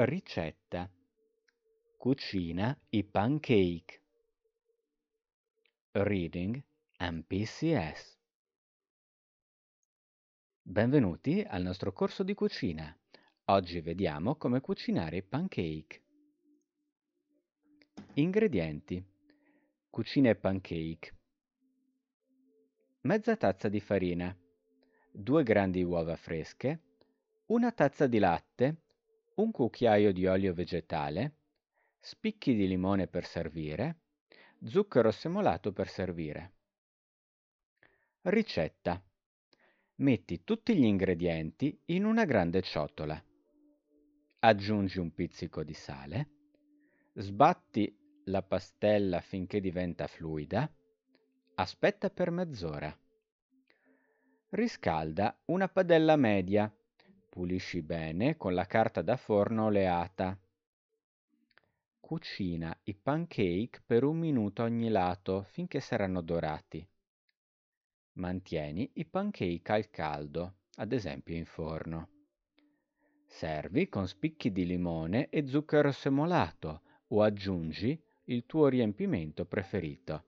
Ricetta. Cucina i pancake. Reading MPCS. Benvenuti al nostro corso di cucina. Oggi vediamo come cucinare i pancake. Ingredienti. Cucina i pancake. Mezza tazza di farina, Due grandi uova fresche, una tazza di latte, un cucchiaio di olio vegetale, spicchi di limone per servire, zucchero semolato per servire. Ricetta. Metti tutti gli ingredienti in una grande ciotola. Aggiungi un pizzico di sale. Sbatti la pastella finché diventa fluida. Aspetta per mezz'ora. Riscalda una padella media Pulisci bene con la carta da forno oleata. Cucina i pancake per un minuto a ogni lato finché saranno dorati. Mantieni i pancake al caldo, ad esempio in forno. Servi con spicchi di limone e zucchero semolato o aggiungi il tuo riempimento preferito.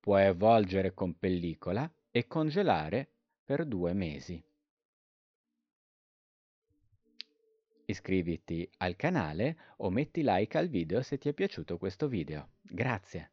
Puoi avvolgere con pellicola e congelare per due mesi. Iscriviti al canale o metti like al video se ti è piaciuto questo video. Grazie!